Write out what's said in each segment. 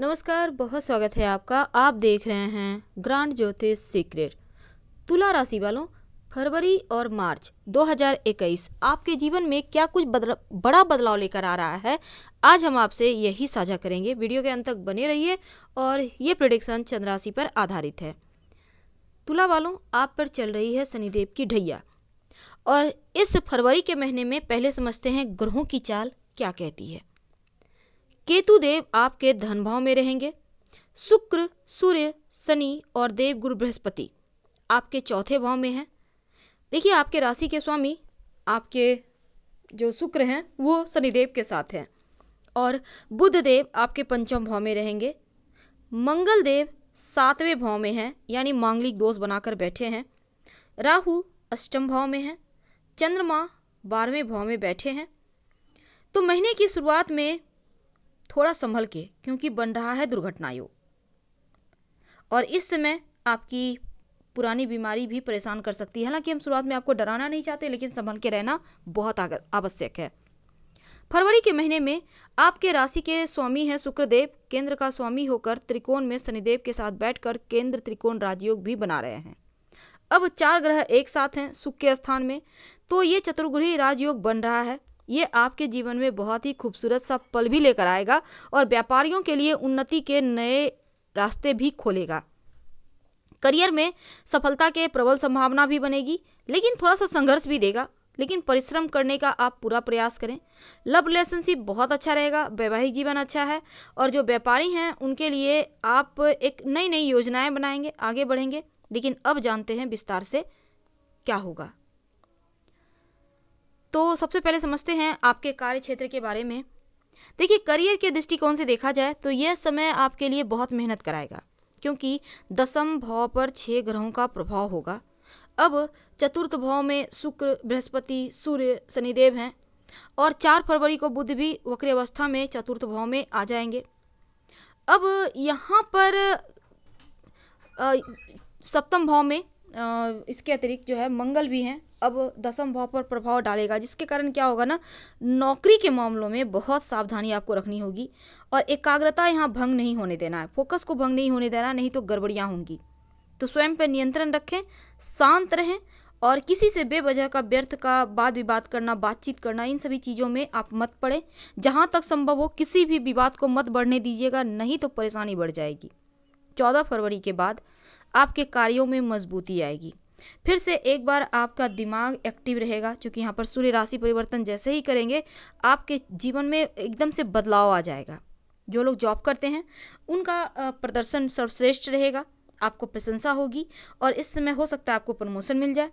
नमस्कार बहुत स्वागत है आपका आप देख रहे हैं ग्रांड ज्योतिष सीक्रेट तुला राशि वालों फरवरी और मार्च 2021 आपके जीवन में क्या कुछ बदल बड़ा बदलाव लेकर आ रहा है आज हम आपसे यही साझा करेंगे वीडियो के अंत तक बने रहिए और ये प्रोडिक्शन चंद्र राशि पर आधारित है तुला वालों आप पर चल रही है शनिदेव की ढैया और इस फरवरी के महीने में पहले समझते हैं ग्रहों की चाल क्या कहती है केतु देव आपके धन भाव में रहेंगे शुक्र सूर्य शनि और देव गुरु बृहस्पति आपके चौथे भाव में हैं देखिए आपके राशि के स्वामी आपके जो शुक्र हैं वो शनिदेव के साथ हैं और बुध देव आपके पंचम भाव में रहेंगे मंगल देव सातवें भाव में हैं यानी मांगलिक दोष बनाकर बैठे हैं राहु अष्टम भाव में हैं चंद्रमा बारहवें भाव में बैठे हैं तो महीने की शुरुआत में थोड़ा संभल के क्योंकि बन रहा है दुर्घटना योग और इस समय आपकी पुरानी बीमारी भी परेशान कर सकती है हालांकि हम शुरुआत में आपको डराना नहीं चाहते लेकिन संभल के रहना बहुत आवश्यक है फरवरी के महीने में आपके राशि के स्वामी हैं शुक्रदेव केंद्र का स्वामी होकर त्रिकोण में शनिदेव के साथ बैठकर केंद्र त्रिकोण राजयोग भी बना रहे हैं अब चार ग्रह एक साथ हैं सुख के स्थान में तो ये चतुर्गुही राजयोग बन रहा है ये आपके जीवन में बहुत ही खूबसूरत सा पल भी लेकर आएगा और व्यापारियों के लिए उन्नति के नए रास्ते भी खोलेगा करियर में सफलता के प्रबल संभावना भी बनेगी लेकिन थोड़ा सा संघर्ष भी देगा लेकिन परिश्रम करने का आप पूरा प्रयास करें लव रिलेशनशिप बहुत अच्छा रहेगा वैवाहिक जीवन अच्छा है और जो व्यापारी हैं उनके लिए आप एक नई नई योजनाएं बनाएंगे आगे बढ़ेंगे लेकिन अब जानते हैं विस्तार से क्या होगा तो सबसे पहले समझते हैं आपके कार्य क्षेत्र के बारे में देखिए करियर के दृष्टिकोण से देखा जाए तो यह समय आपके लिए बहुत मेहनत कराएगा क्योंकि दसम भाव पर छः ग्रहों का प्रभाव होगा अब चतुर्थ भाव में शुक्र बृहस्पति सूर्य शनिदेव हैं और चार फरवरी को बुध भी वक्री अवस्था में चतुर्थ भाव में आ जाएंगे अब यहाँ पर सप्तम भाव में इसके अतिरिक्त जो है मंगल भी हैं अब दसम भाव पर प्रभाव डालेगा जिसके कारण क्या होगा ना नौकरी के मामलों में बहुत सावधानी आपको रखनी होगी और एकाग्रता यहाँ भंग नहीं होने देना है फोकस को भंग नहीं होने देना नहीं तो गड़बड़ियाँ होंगी तो स्वयं पर नियंत्रण रखें शांत रहें और किसी से बेवजह का व्यर्थ का वाद विवाद करना बातचीत करना इन सभी चीज़ों में आप मत पड़े जहाँ तक संभव हो किसी भी विवाद को मत बढ़ने दीजिएगा नहीं तो परेशानी बढ़ जाएगी चौदह फरवरी के बाद आपके कार्यों में मजबूती आएगी फिर से एक बार आपका दिमाग एक्टिव रहेगा क्योंकि यहाँ पर सूर्य राशि परिवर्तन जैसे ही करेंगे आपके जीवन में एकदम से बदलाव आ जाएगा जो लोग जॉब करते हैं उनका प्रदर्शन सर्वश्रेष्ठ रहेगा आपको प्रशंसा होगी और इस समय हो सकता है आपको प्रमोशन मिल जाए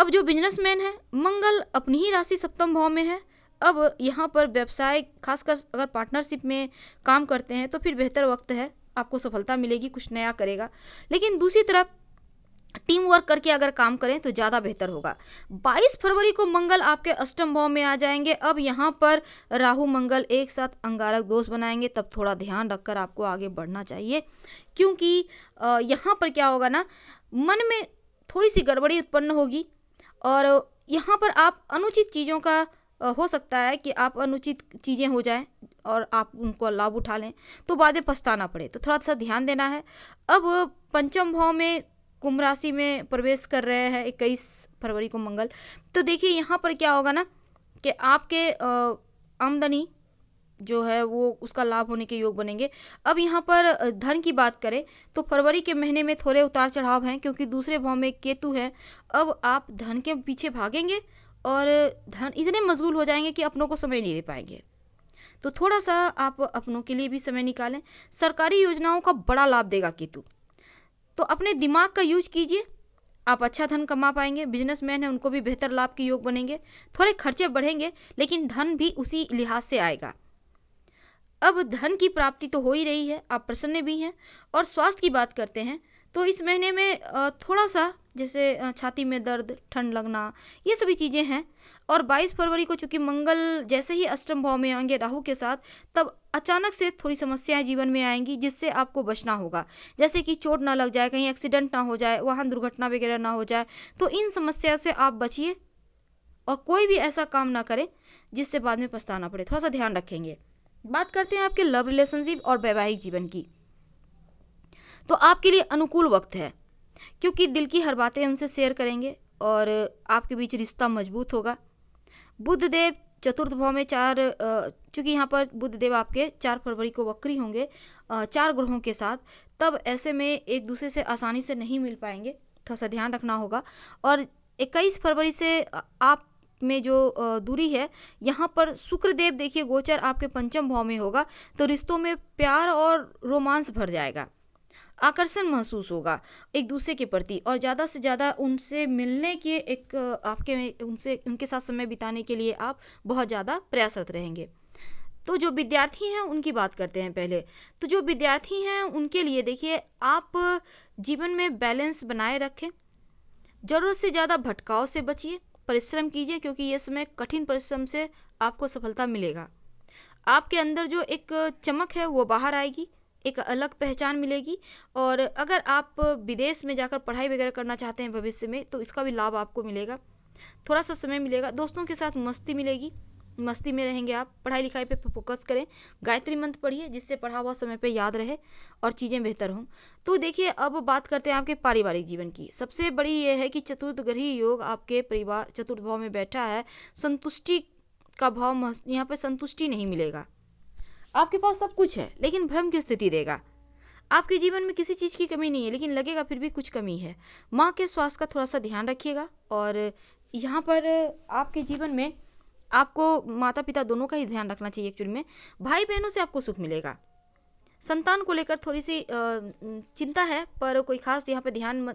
अब जो बिजनेसमैन है मंगल अपनी ही राशि सप्तम भाव में है अब यहाँ पर व्यवसाय खासकर अगर पार्टनरशिप में काम करते हैं तो फिर बेहतर वक्त है आपको सफलता मिलेगी कुछ नया करेगा लेकिन दूसरी तरफ टीम वर्क करके अगर काम करें तो ज़्यादा बेहतर होगा 22 फरवरी को मंगल आपके अष्टम भाव में आ जाएंगे अब यहाँ पर राहु मंगल एक साथ अंगारक दोष बनाएंगे तब थोड़ा ध्यान रखकर आपको आगे बढ़ना चाहिए क्योंकि यहाँ पर क्या होगा ना मन में थोड़ी सी गड़बड़ी उत्पन्न होगी और यहाँ पर आप अनुचित चीज़ों का हो सकता है कि आप अनुचित चीज़ें हो जाएं और आप उनको लाभ उठा लें तो बाद पछताना पड़े तो थोड़ा सा ध्यान देना है अब पंचम भाव में कुंभ राशि में प्रवेश कर रहे हैं इक्कीस फरवरी को मंगल तो देखिए यहाँ पर क्या होगा ना कि आपके आमदनी जो है वो उसका लाभ होने के योग बनेंगे अब यहाँ पर धन की बात करें तो फरवरी के महीने में थोड़े उतार चढ़ाव हैं क्योंकि दूसरे भाव में केतु है अब आप धन के पीछे भागेंगे और धन इतने मशगूल हो जाएंगे कि अपनों को समय नहीं दे पाएंगे तो थोड़ा सा आप अपनों के लिए भी समय निकालें सरकारी योजनाओं का बड़ा लाभ देगा केतु तो अपने दिमाग का यूज कीजिए आप अच्छा धन कमा पाएंगे बिजनेसमैन हैं उनको भी बेहतर लाभ के योग बनेंगे थोड़े खर्चे बढ़ेंगे लेकिन धन भी उसी लिहाज से आएगा अब धन की प्राप्ति तो हो ही रही है आप प्रसन्न भी हैं और स्वास्थ्य की बात करते हैं तो इस महीने में थोड़ा सा जैसे छाती में दर्द ठंड लगना ये सभी चीज़ें हैं और 22 फरवरी को चूंकि मंगल जैसे ही अष्टम भाव में आएंगे राहु के साथ तब अचानक से थोड़ी समस्याएं जीवन में आएंगी जिससे आपको बचना होगा जैसे कि चोट ना लग जाए कहीं एक्सीडेंट ना हो जाए वाहन दुर्घटना वगैरह ना हो जाए तो इन समस्या से आप बचिए और कोई भी ऐसा काम ना करें जिससे बाद में पछताना पड़े थोड़ा सा ध्यान रखेंगे बात करते हैं आपके लव रिलेशनशिप और वैवाहिक जीवन की तो आपके लिए अनुकूल वक्त है क्योंकि दिल की हर बातें उनसे शेयर करेंगे और आपके बीच रिश्ता मजबूत होगा बुद्ध देव चतुर्थ भाव में चार चूँकि यहाँ पर बुद्ध देव आपके चार फरवरी को वक्री होंगे चार ग्रहों के साथ तब ऐसे में एक दूसरे से आसानी से नहीं मिल पाएंगे थोड़ा सा ध्यान रखना होगा और इक्कीस फरवरी से आप में जो दूरी है यहाँ पर शुक्र देव देखिए गोचर आपके पंचम भाव में होगा तो रिश्तों में प्यार और रोमांस भर जाएगा आकर्षण महसूस होगा एक दूसरे के प्रति और ज़्यादा से ज़्यादा उनसे मिलने के एक आपके उनसे उनके साथ समय बिताने के लिए आप बहुत ज़्यादा प्रयासरत रहेंगे तो जो विद्यार्थी हैं उनकी बात करते हैं पहले तो जो विद्यार्थी हैं उनके लिए देखिए आप जीवन में बैलेंस बनाए रखें ज़रूरत से ज़्यादा भटकाव से बचिए परिश्रम कीजिए क्योंकि ये समय कठिन परिश्रम से आपको सफलता मिलेगा आपके अंदर जो एक चमक है वो बाहर आएगी एक अलग पहचान मिलेगी और अगर आप विदेश में जाकर पढ़ाई वगैरह करना चाहते हैं भविष्य में तो इसका भी लाभ आपको मिलेगा थोड़ा सा समय मिलेगा दोस्तों के साथ मस्ती मिलेगी मस्ती में रहेंगे आप पढ़ाई लिखाई पे फोकस करें गायत्री मंत्र पढ़िए जिससे पढ़ा हुआ समय पे याद रहे और चीज़ें बेहतर हों तो देखिए अब बात करते हैं आपके पारिवारिक जीवन की सबसे बड़ी ये है कि चतुर्थग्रही योग आपके परिवार चतुर्थ भाव में बैठा है संतुष्टि का भाव यहाँ पर संतुष्टि नहीं मिलेगा आपके पास सब कुछ है लेकिन भ्रम की स्थिति देगा आपके जीवन में किसी चीज़ की कमी नहीं है लेकिन लगेगा फिर भी कुछ कमी है माँ के स्वास्थ्य का थोड़ा सा ध्यान रखिएगा और यहाँ पर आपके जीवन में आपको माता पिता दोनों का ही ध्यान रखना चाहिए एक्चुअली में भाई बहनों से आपको सुख मिलेगा संतान को लेकर थोड़ी सी चिंता है पर कोई खास यहाँ पे ध्यान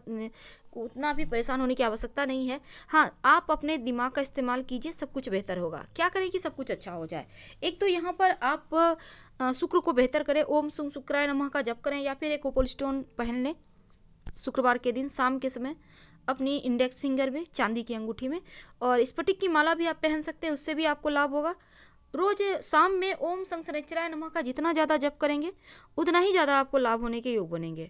उतना भी परेशान होने की आवश्यकता नहीं है हाँ आप अपने दिमाग का इस्तेमाल कीजिए सब कुछ बेहतर होगा क्या करें कि सब कुछ अच्छा हो जाए एक तो यहाँ पर आप शुक्र को बेहतर करें ओम सुम शुक्राय नमः का जप करें या फिर एक ओपोल स्टोन पहन लें शुक्रवार के दिन शाम के समय अपनी इंडेक्स फिंगर में चांदी की अंगूठी में और स्फटिक की माला भी आप पहन सकते हैं उससे भी आपको लाभ होगा रोज शाम में ओम संसरेचराय नमः का जितना ज़्यादा जप करेंगे उतना ही ज़्यादा आपको लाभ होने के योग बनेंगे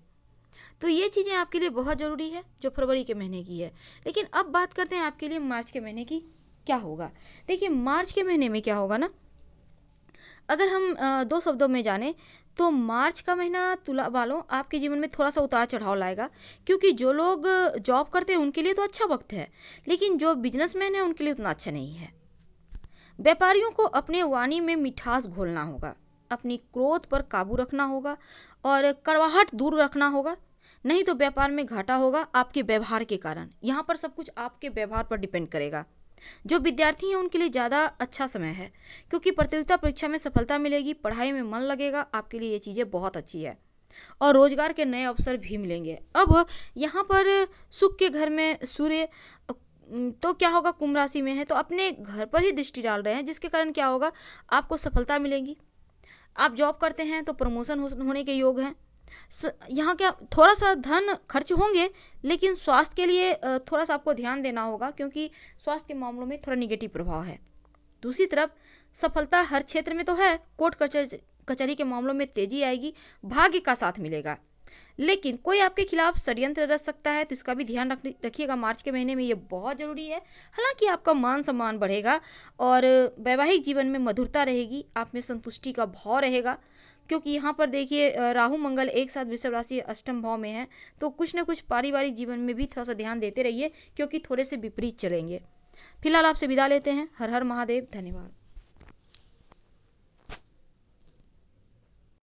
तो ये चीज़ें आपके लिए बहुत ज़रूरी है जो फरवरी के महीने की है लेकिन अब बात करते हैं आपके लिए मार्च के महीने की क्या होगा देखिए मार्च के महीने में क्या होगा ना अगर हम दो शब्दों में जाने तो मार्च का महीना तुला वालों आपके जीवन में थोड़ा सा उतार चढ़ाव लाएगा क्योंकि जो लोग जॉब करते हैं उनके लिए तो अच्छा वक्त है लेकिन जो बिजनेसमैन है उनके लिए उतना अच्छा नहीं है व्यापारियों को अपने वाणी में मिठास घोलना होगा अपनी क्रोध पर काबू रखना होगा और करवाहट दूर रखना होगा नहीं तो व्यापार में घाटा होगा आपके व्यवहार के कारण यहाँ पर सब कुछ आपके व्यवहार पर डिपेंड करेगा जो विद्यार्थी हैं उनके लिए ज़्यादा अच्छा समय है क्योंकि प्रतियोगिता परीक्षा में सफलता मिलेगी पढ़ाई में मन लगेगा आपके लिए ये चीज़ें बहुत अच्छी है और रोजगार के नए अवसर भी मिलेंगे अब यहाँ पर सुख के घर में सूर्य तो क्या होगा कुंभ राशि में है तो अपने घर पर ही दृष्टि डाल रहे हैं जिसके कारण क्या होगा आपको सफलता मिलेगी आप जॉब करते हैं तो प्रमोशन होने के योग हैं यहाँ क्या थोड़ा सा धन खर्च होंगे लेकिन स्वास्थ्य के लिए थोड़ा सा आपको ध्यान देना होगा क्योंकि स्वास्थ्य के मामलों में थोड़ा निगेटिव प्रभाव है दूसरी तरफ सफलता हर क्षेत्र में तो है कोर्ट कचहरी के मामलों में तेजी आएगी भाग्य का साथ मिलेगा लेकिन कोई आपके खिलाफ षडयंत्र रच सकता है तो इसका भी ध्यान रख रखिएगा मार्च के महीने में ये बहुत ज़रूरी है हालांकि आपका मान सम्मान बढ़ेगा और वैवाहिक जीवन में मधुरता रहेगी आप में संतुष्टि का भाव रहेगा क्योंकि यहाँ पर देखिए राहु मंगल एक साथ वृषभ राशि अष्टम भाव में है तो कुछ ना कुछ पारिवारिक जीवन में भी थोड़ा सा ध्यान देते रहिए क्योंकि थोड़े से विपरीत चलेंगे फिलहाल आपसे विदा लेते हैं हर हर महादेव धन्यवाद